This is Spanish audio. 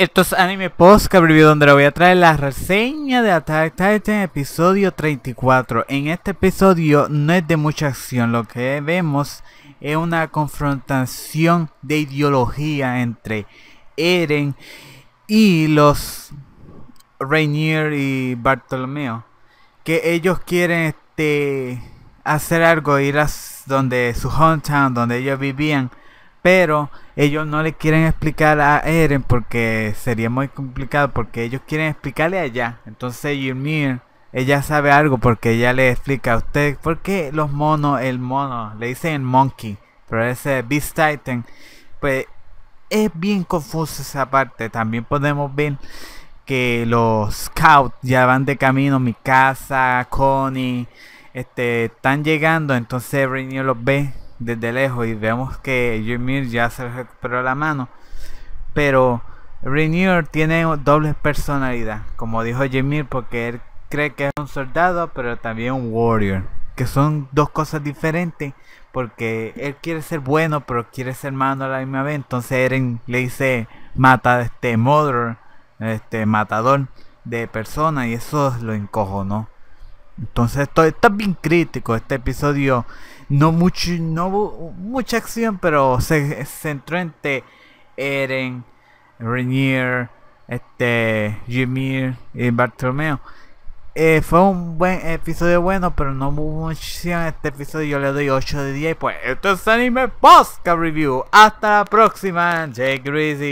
Esto es Anime Post, Review, donde le voy a traer la reseña de Attack Titan episodio 34. En este episodio no es de mucha acción, lo que vemos es una confrontación de ideología entre Eren y los Rainier y Bartolomeo. Que ellos quieren este, hacer algo, ir a donde su hometown, donde ellos vivían pero ellos no le quieren explicar a Eren porque sería muy complicado porque ellos quieren explicarle allá. Entonces Ymir, ella sabe algo porque ella le explica a usted por qué los monos, el mono, le dicen monkey, pero ese Beast Titan, pues es bien confuso esa parte. También podemos ver que los scouts ya van de camino, mi casa, Connie, este, están llegando, entonces Rainier los ve desde lejos y vemos que Jimir ya se recuperó la mano. Pero Rainier tiene doble personalidad, como dijo Jimir, porque él cree que es un soldado, pero también un warrior. Que son dos cosas diferentes, porque él quiere ser bueno, pero quiere ser malo a la misma vez. Entonces Eren le dice, mata a este Mother, este matador de personas, y eso lo encojo, ¿no? Entonces esto está bien crítico este episodio. No, mucho, no mucha acción, pero se centró entre Eren, Renier, este, Jimmy y Bartolomeo. Eh, fue un buen episodio bueno, pero no hubo mucha acción. Este episodio yo le doy 8 de 10. Pues esto es Anime Posca Review. Hasta la próxima, Jay Greasy.